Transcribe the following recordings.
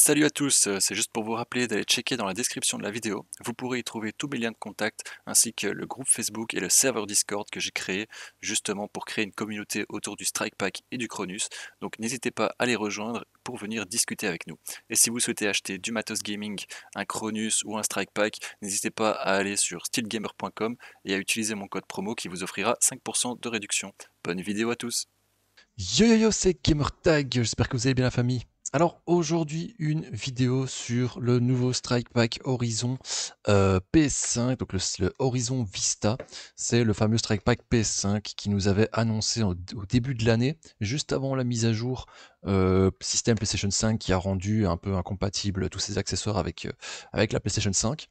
Salut à tous, euh, c'est juste pour vous rappeler d'aller checker dans la description de la vidéo. Vous pourrez y trouver tous mes liens de contact ainsi que le groupe Facebook et le serveur Discord que j'ai créé justement pour créer une communauté autour du Strike Pack et du Cronus. Donc n'hésitez pas à les rejoindre pour venir discuter avec nous. Et si vous souhaitez acheter du matos gaming, un Cronus ou un Strike Pack, n'hésitez pas à aller sur steelgamer.com et à utiliser mon code promo qui vous offrira 5% de réduction. Bonne vidéo à tous. Yo yo yo, c'est GamerTag, j'espère que vous allez bien la famille. Alors aujourd'hui une vidéo sur le nouveau Strike Pack Horizon euh, p PS5, donc le, Horizon Vista, c'est le fameux Strike Pack PS5 qui nous avait annoncé au, début de l'année, juste avant la mise à jour euh, système PlayStation 5 qui a rendu un peu incompatible tous ces accessoires avec, euh, avec la PlayStation 5.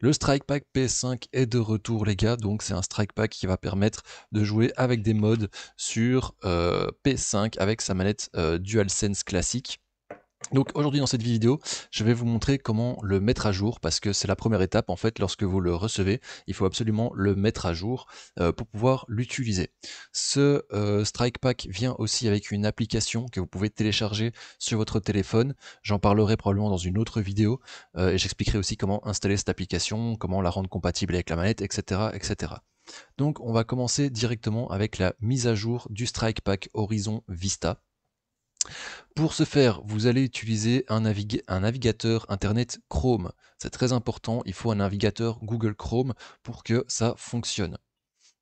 Le Strike Pack PS5 est de retour les gars, donc c'est un Strike Pack qui va permettre de jouer avec des modes sur euh, PS5 avec sa manette DualSense classique. Donc aujourd'hui dans cette vidéo, je vais vous montrer comment le mettre à jour parce que c'est la première étape en fait lorsque vous le recevez, il faut absolument le mettre à jour euh, pour pouvoir l'utiliser. Ce euh, Strike Pack vient aussi avec une application que vous pouvez télécharger sur votre téléphone, j'en parlerai probablement dans une autre vidéo euh, et j'expliquerai aussi comment installer cette application, comment la rendre compatible avec la manette, etc. etc. Donc on va commencer directement avec la mise à jour du Strike Pack Horizon Vista. Pour ce faire, vous allez utiliser un, navigateur Internet Chrome. C'est très important, il faut un navigateur Google Chrome pour que ça fonctionne.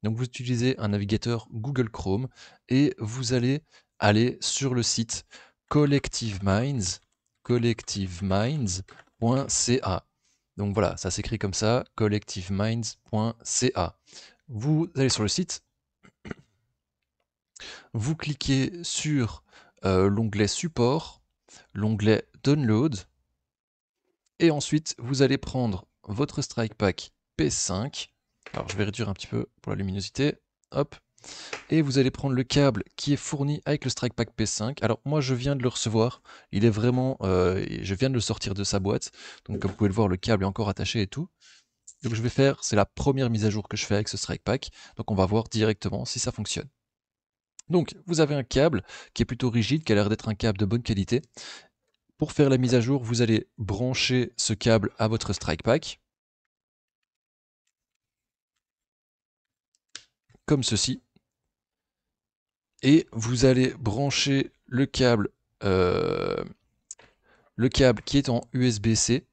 Donc vous utilisez un navigateur Google Chrome et vous allez aller sur le site Collective collectiveminds.ca. Donc voilà, ça s'écrit comme ça, collectiveminds.ca. Vous allez sur le site, vous cliquez sur euh, l'onglet support, l'onglet download, et ensuite vous allez prendre votre Strike Pack P5. Alors je vais réduire un petit peu pour la luminosité. Hop. Et vous allez prendre le câble qui est fourni avec le Strike Pack P5. Alors moi je viens de le recevoir. Il est vraiment. Euh, je viens de le sortir de sa boîte. Donc comme vous pouvez le voir, le câble est encore attaché et tout. Donc je vais faire, c'est la première mise à jour que je fais avec ce Strike Pack. Donc on va voir directement si ça fonctionne. Donc, vous avez un câble qui est plutôt rigide, qui a l'air d'être un câble de bonne qualité. Pour faire la mise à jour, vous allez brancher ce câble à votre Strike Pack. Comme ceci. Et vous allez brancher le câble, euh, le câble qui est en USB-C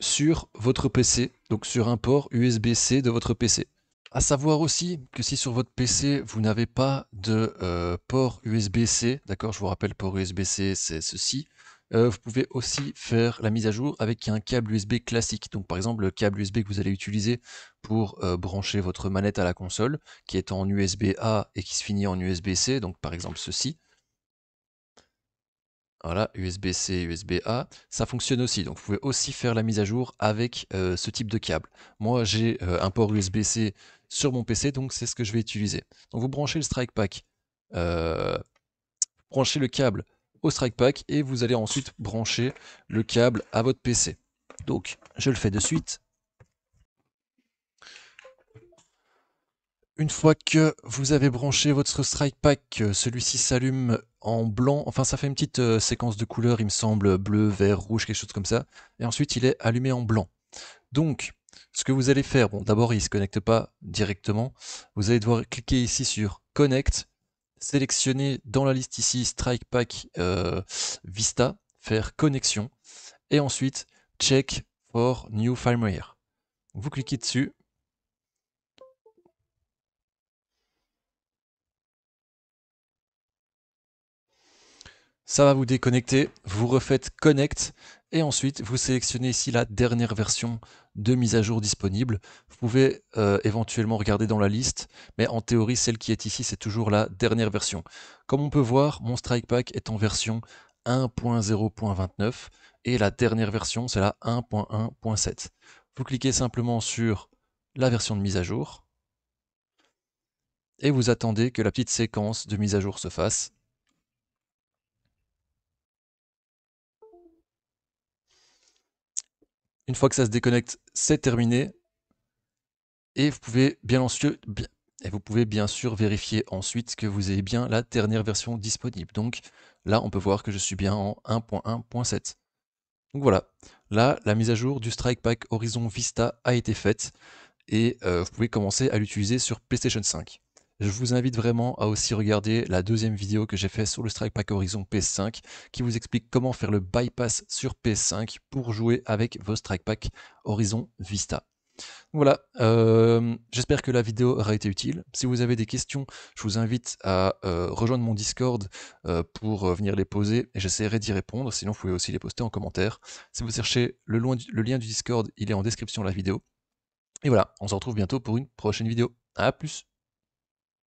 sur votre PC, donc sur un port USB-C de votre PC. À savoir aussi que si sur votre PC vous n'avez pas de euh, port USB-C, d'accord, je vous rappelle port USB-C c'est ceci, euh, vous pouvez aussi faire la mise à jour avec un câble USB classique. Donc par exemple le câble USB que vous allez utiliser pour euh, brancher votre manette à la console, qui est en USB A et qui se finit en USB-C, donc par exemple ceci. Voilà, USB-C, USB-A. Ça fonctionne aussi, donc vous pouvez aussi faire la mise à jour avec euh, ce type de câble. Moi, j'ai euh, un port USB-C sur mon PC, donc c'est ce que je vais utiliser. Donc vous branchez le Strike Pack, euh, branchez le câble au Strike Pack et vous allez ensuite brancher le câble à votre PC. Donc je le fais de suite. Une fois que vous avez branché votre Strike Pack, euh, celui-ci s'allume en blanc. Enfin, ça fait une petite euh, séquence de couleurs, il me semble, bleu, vert, rouge, quelque chose comme ça. Et ensuite, il est allumé en blanc. Donc, ce que vous allez faire, bon, d'abord, il ne se connecte pas directement. Vous allez devoir cliquer ici sur Connect, sélectionner dans la liste ici Strike Pack euh, Vista, faire Connexion, et ensuite Check for New Firmware. Vous cliquez dessus, Ça va vous déconnecter, vous refaites Connect et ensuite vous sélectionnez ici la dernière version de mise à jour disponible. Vous pouvez euh, éventuellement regarder dans la liste, mais en théorie celle qui est ici c'est toujours la dernière version. Comme on peut voir, mon Strike Pack est en version 1.0.29 et la dernière version c'est la 1.1.7. Vous cliquez simplement sur la version de mise à jour et vous attendez que la petite séquence de mise à jour se fasse Une fois que ça se déconnecte, c'est terminé. Et vous pouvez bien sûr vérifier ensuite que vous avez bien la dernière version disponible. Donc là, on peut voir que je suis bien en 1.1.7. Donc voilà, là, la mise à jour du Strike Pack Horizon Vista a été faite et euh, vous pouvez commencer à l'utiliser sur PlayStation 5. Je vous invite vraiment à aussi regarder la deuxième vidéo que j'ai fait sur le Strike Pack Horizon p 5 qui vous explique comment faire le bypass sur p 5 pour jouer avec vos Strike Pack Horizon Vista. Voilà, euh, j'espère que la vidéo aura été utile. Si vous avez des questions, je vous invite à euh, rejoindre mon Discord euh, pour venir les poser et j'essaierai d'y répondre. Sinon, vous pouvez aussi les poster en commentaire. Si vous cherchez le, le lien du Discord, il est en description de la vidéo. Et voilà, on se retrouve bientôt pour une prochaine vidéo. A plus